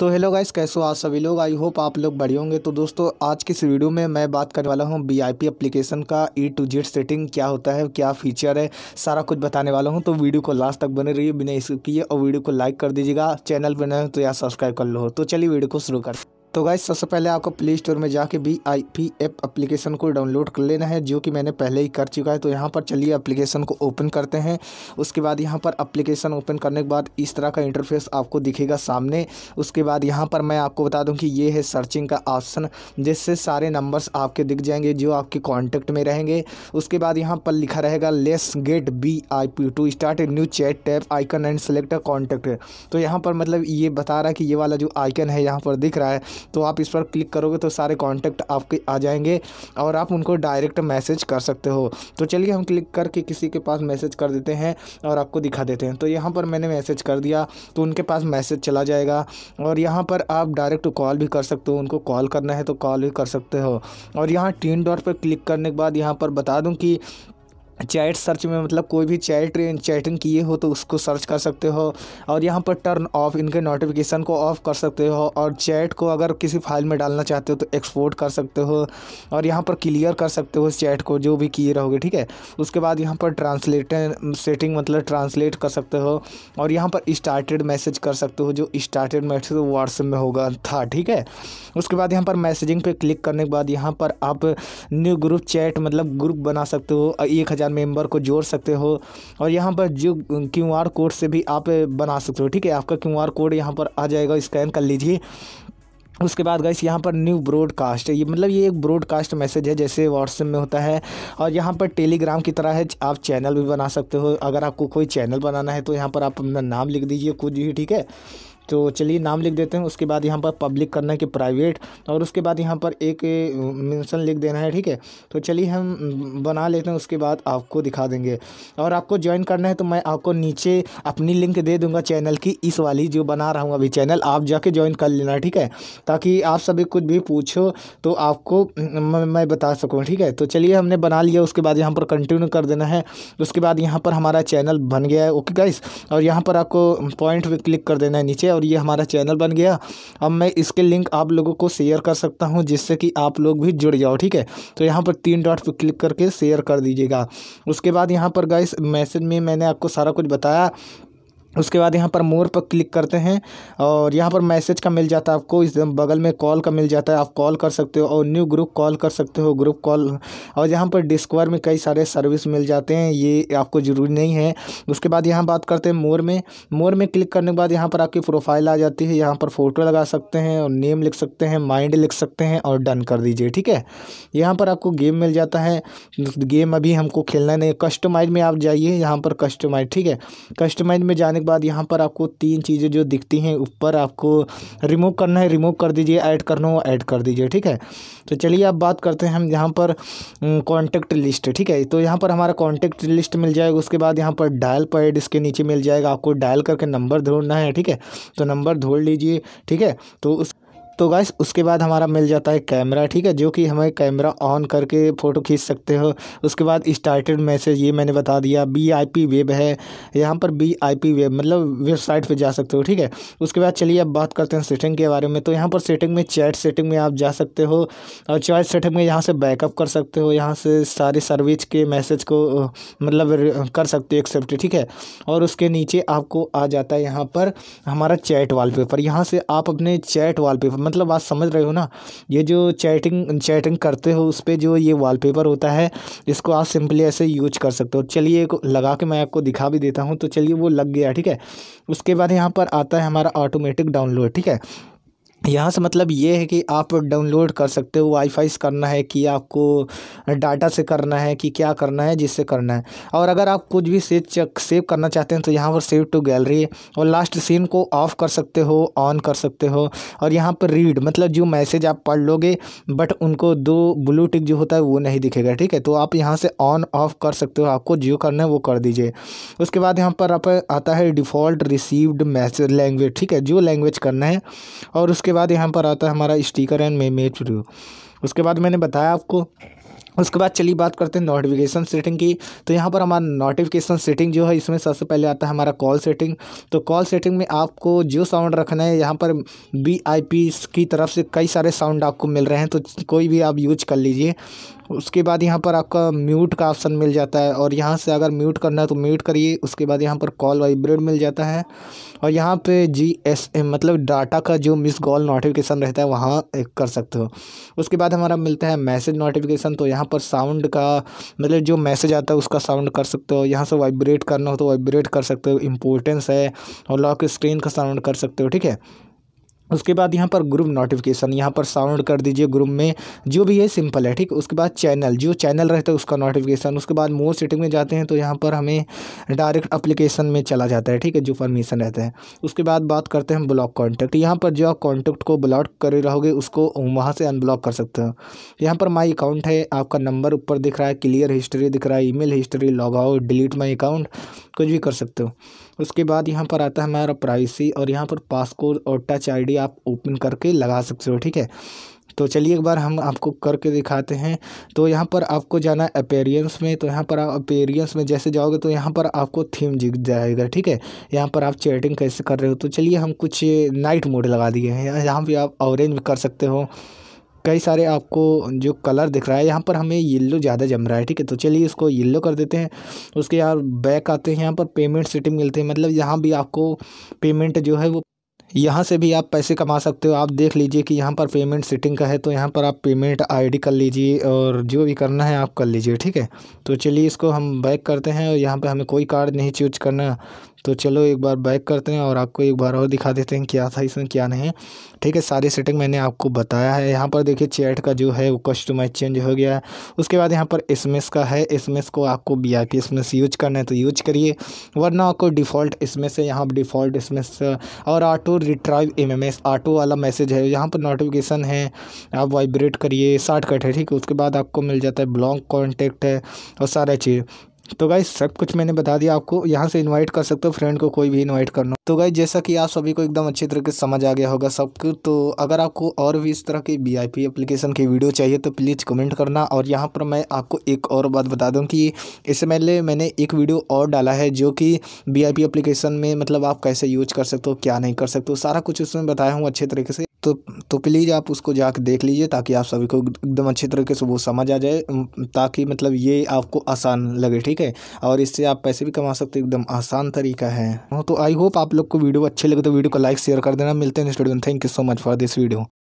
तो hello guys कैसे हो आप सभी लोग आई होप आप लोग बढ़िया होंगे तो दोस्तों आज की इस वीडियो में मैं बात करने वाला हूँ बीआईपी एप्लीकेशन का ई टू जेड सेटिंग क्या होता है क्या फीचर है सारा कुछ बताने वाला हूँ तो वीडियो को लास्ट तक बने रहिए बिना इसके किए और वीडियो को लाइक कर दीजिएगा चैनल बनाए तो या सब्सक्राइब कर लो तो चलिए वीडियो को शुरू करते तो गाइज सबसे पहले आपको प्ले स्टोर में जाके B I P app application को डाउनलोड कर लेना है जो कि मैंने पहले ही कर चुका है तो यहाँ पर चलिए एप्लीकेशन को ओपन करते हैं उसके बाद यहाँ पर एप्लीकेशन ओपन करने के बाद इस तरह का इंटरफेस आपको दिखेगा सामने उसके बाद यहाँ पर मैं आपको बता दूँ कि ये है सर्चिंग का ऑप्शन जिससे सारे नंबर्स आपके दिख जाएंगे जो आपके कॉन्टेक्ट में रहेंगे उसके बाद यहाँ पर लिखा रहेगा let's get B I P to start a new chat tap icon and select a contact तो यहाँ पर मतलब ये बता रहा है कि ये वाला जो आइकन है यहाँ पर दिख रहा है तो आप इस पर क्लिक करोगे तो सारे कॉन्टैक्ट आपके आ जाएंगे और आप उनको डायरेक्ट मैसेज कर सकते हो तो चलिए हम क्लिक करके किसी के पास मैसेज कर देते हैं और आपको दिखा देते हैं तो यहाँ पर मैंने मैसेज कर दिया तो उनके पास मैसेज चला जाएगा और यहाँ पर आप डायरेक्ट कॉल भी कर सकते हो उनको कॉल करना है तो कॉल भी कर सकते हो और यहाँ टीन डॉट पर क्लिक करने के बाद यहाँ पर बता दूँ कि चैट सर्च में मतलब कोई भी चैट चैटिंग किए हो तो उसको सर्च कर सकते हो और यहाँ पर टर्न ऑफ इनके नोटिफिकेशन को ऑफ़ कर सकते हो और चैट को अगर किसी फाइल में डालना चाहते हो तो एक्सपोर्ट कर सकते हो और यहाँ पर क्लियर कर सकते हो चैट को जो भी किए रहोगे ठीक है उसके बाद यहाँ पर ट्रांसलेट सेटिंग मतलब ट्रांसलेट कर सकते हो और यहाँ पर स्टार्टेड मैसेज कर सकते हो जो स्टार्टेड मैसेज व्हाट्सएप में होगा था ठीक है उसके बाद यहाँ पर मैसेजिंग पर क्लिक करने के बाद यहाँ पर आप न्यू ग्रुप चैट मतलब ग्रुप बना सकते हो एक हज़ार मेंबर को जोड़ सकते हो और यहाँ पर जो क्यू आर कोड से भी आप बना सकते हो ठीक है आपका क्यू आर कोड यहाँ पर आ जाएगा स्कैन कर लीजिए उसके बाद गाइस यहाँ पर न्यू ब्रॉडकास्ट ये मतलब ये एक ब्रॉडकास्ट मैसेज है जैसे व्हाट्सएप में होता है और यहाँ पर टेलीग्राम की तरह है आप चैनल भी बना सकते हो अगर आपको कोई चैनल बनाना है तो यहाँ पर आप अपना नाम लिख दीजिए कुछ भी ठीक है तो चलिए नाम लिख देते हैं उसके बाद यहाँ पर पब्लिक करना है कि प्राइवेट और उसके बाद यहाँ पर एक मेंशन लिख देना है ठीक है तो चलिए हम बना लेते हैं उसके बाद आपको दिखा देंगे और आपको ज्वाइन करना है तो मैं आपको नीचे अपनी लिंक दे दूँगा चैनल की इस वाली जो बना रहा हूँ अभी चैनल आप जाके ज्वाइन कर लेना ठीक है ताकि आप सभी कुछ भी पूछो तो आपको मैं बता सकूँ ठीक है तो चलिए हमने बना लिया उसके बाद यहाँ पर कंटिन्यू कर देना है उसके बाद यहाँ पर हमारा चैनल बन गया है ओके गाइस और यहाँ पर आपको पॉइंट भी क्लिक कर देना है नीचे और और ये हमारा चैनल बन गया अब मैं इसके लिंक आप लोगों को शेयर कर सकता हूँ जिससे कि आप लोग भी जुड़ जाओ ठीक है तो यहाँ पर तीन डॉट पर क्लिक करके शेयर कर दीजिएगा उसके बाद यहाँ पर गाइस मैसेज में मैंने आपको सारा कुछ बताया उसके बाद यहाँ पर मोर पर क्लिक करते हैं और यहाँ पर मैसेज का मिल जाता है आपको इस बगल में कॉल का मिल जाता है आप कॉल कर सकते हो और न्यू ग्रुप कॉल कर सकते हो ग्रुप कॉल और यहाँ पर डिस्कवर में कई सारे सर्विस मिल जाते हैं ये आपको ज़रूरी नहीं है उसके बाद यहाँ बात करते हैं मोर में मोर में क्लिक करने के बाद यहाँ पर आपकी प्रोफाइल आ जाती है यहाँ पर फ़ोटो लगा सकते हैं और नेम लिख सकते हैं माइंड लिख सकते हैं और डन कर दीजिए ठीक है यहाँ पर आपको गेम मिल जाता है गेम अभी हमको खेलना नहीं कस्टमाइज में आप जाइए यहाँ पर कस्टमाइज ठीक है कस्टमाइज में जाने करने के बाद यहाँ पर आपको तीन चीज़ें जो दिखती हैं ऊपर आपको रिमूव करना है रिमूव कर दीजिए ऐड करना हो ऐड कर दीजिए ठीक है तो चलिए आप बात करते हैं हम यहाँ पर कॉन्टेक्ट लिस्ट ठीक है तो यहाँ पर हमारा कॉन्टैक्ट लिस्ट मिल जाएगा उसके बाद यहाँ पर डायल पैड इसके नीचे मिल जाएगा आपको डायल करके नंबर ढूंढना है ठीक है तो नंबर ढूंढ लीजिए ठीक है तो उस तो गैस उसके बाद हमारा मिल जाता है कैमरा ठीक है जो कि हमें कैमरा ऑन करके फ़ोटो खींच सकते हो उसके बाद स्टार्टेड मैसेज ये मैंने बता दिया बी आई पी वेब है यहाँ पर बी आई पी वेब मतलब वेबसाइट पर जा सकते हो ठीक है उसके बाद चलिए अब बात करते हैं सेटिंग के बारे में तो यहाँ पर सेटिंग में चैट सेटिंग में आप जा सकते हो और चैट सेटिंग में यहाँ से बैकअप कर सकते हो यहाँ से सारी सर्विस के मैसेज को मतलब कर सकते हो एक्सेप्ट ठीक है और उसके नीचे आपको आ जाता है यहाँ पर हमारा चैट पेपर यहाँ से आप अपने चैट वालपेपर मतलब बात समझ रहे हो ना ये जो चैटिंग चैटिंग करते हो उस पर जो ये वॉलपेपर होता है इसको आप सिंपली ऐसे यूज कर सकते हो चलिए लगा के मैं आपको दिखा भी देता हूँ तो चलिए वो लग गया ठीक है उसके बाद यहाँ पर आता है हमारा ऑटोमेटिक डाउनलोड ठीक है यहाँ से मतलब ये है कि आप डाउनलोड कर सकते हो वाईफाई से करना है कि आपको डाटा से करना है कि क्या करना है जिससे करना है और अगर आप कुछ भी सेव चेक सेव करना चाहते हैं तो यहाँ पर सेव टू गैलरी और लास्ट सीन को ऑफ़ कर सकते हो ऑन कर सकते हो और यहाँ पर रीड मतलब जो मैसेज आप पढ़ लोगे बट उनको दो ब्लू टिक जो होता है वो नहीं दिखेगा ठीक है तो आप यहाँ से ऑन ऑफ़ कर सकते हो आपको जो करना है वो कर दीजिए उसके बाद यहाँ पर आप आता है डिफ़ॉल्ट रिसीव्ड मैसेज लैंग्वेज ठीक है जो लैंग्वेज करना है और उसके उसके बाद यहाँ पर आता है हमारा स्टीकर एंड मेमे व्यू उसके बाद मैंने बताया आपको उसके बाद चलिए बात करते हैं नोटिफिकेशन सेटिंग की तो यहाँ पर हमारा नोटिफिकेशन सेटिंग जो है इसमें सबसे पहले आता है हमारा कॉल सेटिंग तो कॉल सेटिंग में आपको जो साउंड रखना है यहाँ पर बी की तरफ से कई सारे साउंड आपको मिल रहे हैं तो कोई भी आप यूज कर लीजिए उसके बाद यहाँ पर आपका म्यूट का ऑप्शन मिल जाता है और यहाँ से अगर म्यूट करना है तो म्यूट करिए उसके बाद यहाँ पर कॉल वाइब्रेट मिल जाता है और यहाँ पे जी एस एम मतलब डाटा का जो मिस कॉल नोटिफिकेशन रहता है वहाँ कर सकते हो उसके बाद हमारा मिलता है मैसेज नोटिफिकेशन तो यहाँ पर साउंड का मतलब जो मैसेज आता है उसका साउंड कर सकते हो यहाँ से वाइब्रेट करना हो तो वाइब्रेट कर सकते हो इम्पोर्टेंस है और लॉक स्क्रीन का साउंड कर सकते हो ठीक है उसके बाद यहाँ पर ग्रुप नोटिफिकेशन यहाँ पर साउंड कर दीजिए ग्रुप में जो भी है सिंपल है ठीक उसके बाद चैनल जो चैनल रहता है उसका नोटिफिकेशन उसके बाद मोर सेटिंग में जाते हैं तो यहाँ पर हमें डायरेक्ट अप्लीकेशन में चला जाता है ठीक है जो परमिशन रहता है उसके बाद बात करते हैं ब्लॉक कॉन्टैक्ट यहाँ पर जो आप कॉन्टैक्ट को ब्लॉक कर रहोगे उसको वहाँ से अनब्लॉक कर सकते हो यहाँ पर माई अकाउंट है आपका नंबर ऊपर दिख रहा है क्लियर हिस्ट्री दिख रहा है ई history log out delete my account कुछ भी कर सकते हो उसके बाद यहाँ पर आता है हमारा प्राइसी और यहाँ पर पासकोड और टच आईडी आप ओपन करके लगा सकते हो ठीक है तो चलिए एक बार हम आपको करके दिखाते हैं तो यहाँ पर आपको जाना है अपेरियंस में तो यहाँ पर आप अपेरियंस में जैसे जाओगे तो यहाँ पर आपको थीम दिख जाएगा ठीक है यहाँ पर आप चैटिंग कैसे कर रहे हो तो चलिए हम कुछ नाइट मोड लगा दिए हैं यहाँ भी आप ऑरेंज कर सकते हो कई सारे आपको जो कलर दिख रहा है यहाँ पर हमें येल्लो ज़्यादा जम रहा है ठीक है तो चलिए इसको येल्लो कर देते हैं उसके यहाँ बैक आते हैं यहाँ पर पेमेंट सिटी मिलते हैं मतलब यहाँ भी आपको पेमेंट जो है वो यहाँ से भी आप पैसे कमा सकते हो आप देख लीजिए कि यहाँ पर पेमेंट सेटिंग का है तो यहाँ पर आप पेमेंट आईडी कर लीजिए और जो भी करना है आप कर लीजिए ठीक है तो चलिए इसको हम बैक करते हैं और यहाँ पर हमें कोई कार्ड नहीं चूज करना तो चलो एक बार बैक करते हैं और आपको एक बार और दिखा देते हैं क्या था इसमें क्या नहीं ठीक है सारी सेटिंग मैंने आपको बताया है यहाँ पर देखिए चैट का जो है वो कस्टमाइज चेंज हो गया है उसके बाद यहाँ पर एस का है एस को आपको बी आई यूज करना है तो यूज करिए वरना आपको डिफ़ॉल्ट इसमें से यहाँ पर डिफ़ॉल्ट इसमें से और ऑटो रिट्राइव एम ऑटो वाला मैसेज है यहाँ पर नोटिफिकेशन है आप वाइब्रेट करिए शॉर्टकट है ठीक है उसके बाद आपको मिल जाता है ब्लॉक कॉन्टैक्ट है और सारा चीज़ तो गाइज सब कुछ मैंने बता दिया आपको यहाँ से इनवाइट कर सकते हो फ्रेंड को कोई भी इनवाइट करना तो गाइज जैसा कि आप सभी को एकदम अच्छी तरीके से समझ आ गया होगा सब कुछ तो अगर आपको और भी इस तरह की वीआईपी आई पी एप्लीकेशन की वीडियो चाहिए तो प्लीज़ कमेंट करना और यहाँ पर मैं आपको एक और बात बता दूँ कि इससे पहले मैंने एक वीडियो और डाला है जो कि वी आई पी एप्लीकेशन में मतलब आप कैसे यूज कर सकते हो क्या नहीं कर सकते हो सारा कुछ उसमें बताया हूँ अच्छे तरीके से तो तो प्लीज़ आप उसको जा कर देख लीजिए ताकि आप सभी को एकदम अच्छे तरीके से वो समझ आ जाए ताकि मतलब ये आपको आसान लगे ठीक है और इससे आप पैसे भी कमा सकते हो एकदम आसान तरीका है हाँ, तो आई होप आप लोग को वीडियो अच्छे लगे तो वीडियो को लाइक शेयर कर देना मिलते हैं student thank you so much for this video